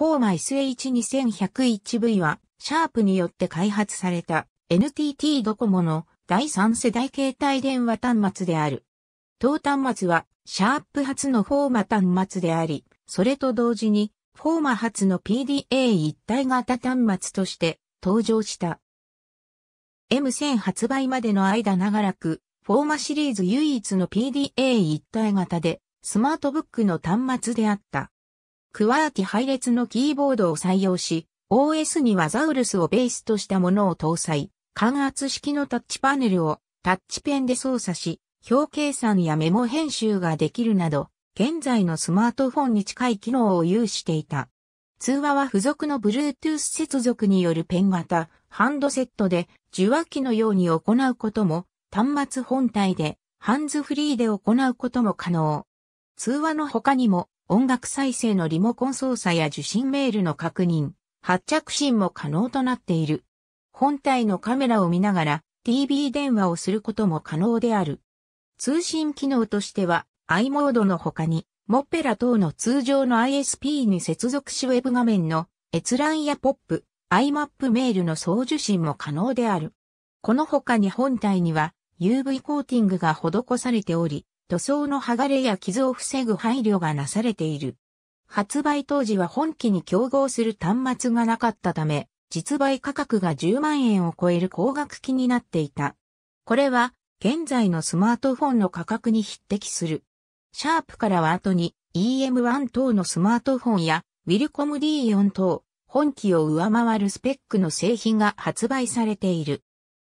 フォーマ s H2101V は、シャープによって開発された NTT ドコモの第3世代携帯電話端末である。当端末は、シャープ初のフォーマ端末であり、それと同時に、フォーマ初の PDA 一体型端末として登場した。M1000 発売までの間長らく、フォーマシリーズ唯一の PDA 一体型で、スマートブックの端末であった。クワーティ配列のキーボードを採用し、OS にはザウルスをベースとしたものを搭載、感圧式のタッチパネルをタッチペンで操作し、表計算やメモ編集ができるなど、現在のスマートフォンに近い機能を有していた。通話は付属の Bluetooth 接続によるペン型、ハンドセットで受話器のように行うことも、端末本体でハンズフリーで行うことも可能。通話の他にも音楽再生のリモコン操作や受信メールの確認、発着信も可能となっている。本体のカメラを見ながら TV 電話をすることも可能である。通信機能としては i モードの他に、モッペラ等の通常の ISP に接続しウェブ画面の閲覧やポップ、iMap メールの送受信も可能である。この他に本体には UV コーティングが施されており、塗装の剥がれや傷を防ぐ配慮がなされている。発売当時は本機に競合する端末がなかったため、実売価格が10万円を超える高額機になっていた。これは、現在のスマートフォンの価格に匹敵する。シャープからは後に EM1 等のスマートフォンやウィルコム D4 等、本機を上回るスペックの製品が発売されている。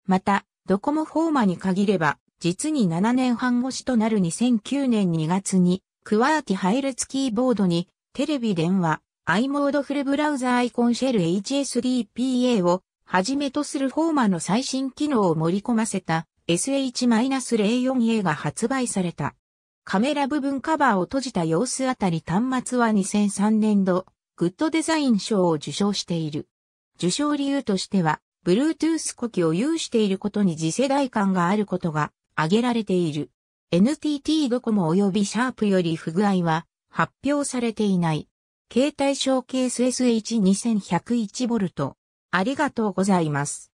また、ドコモフォーマに限れば、実に7年半越しとなる2009年2月に、クワーティ配列キーボードに、テレビ電話、i モードフルブラウザアイコンシェル HSDPA を、はじめとするフォーマの最新機能を盛り込ませた SH-04A が発売された。カメラ部分カバーを閉じた様子あたり端末は2003年度、グッドデザイン賞を受賞している。受賞理由としては、Bluetooth 呼吸を有していることに次世代感があることが挙げられている。NTT ドコモ及びシャープより不具合は発表されていない。携帯ショーケース SH2101V。ありがとうございます。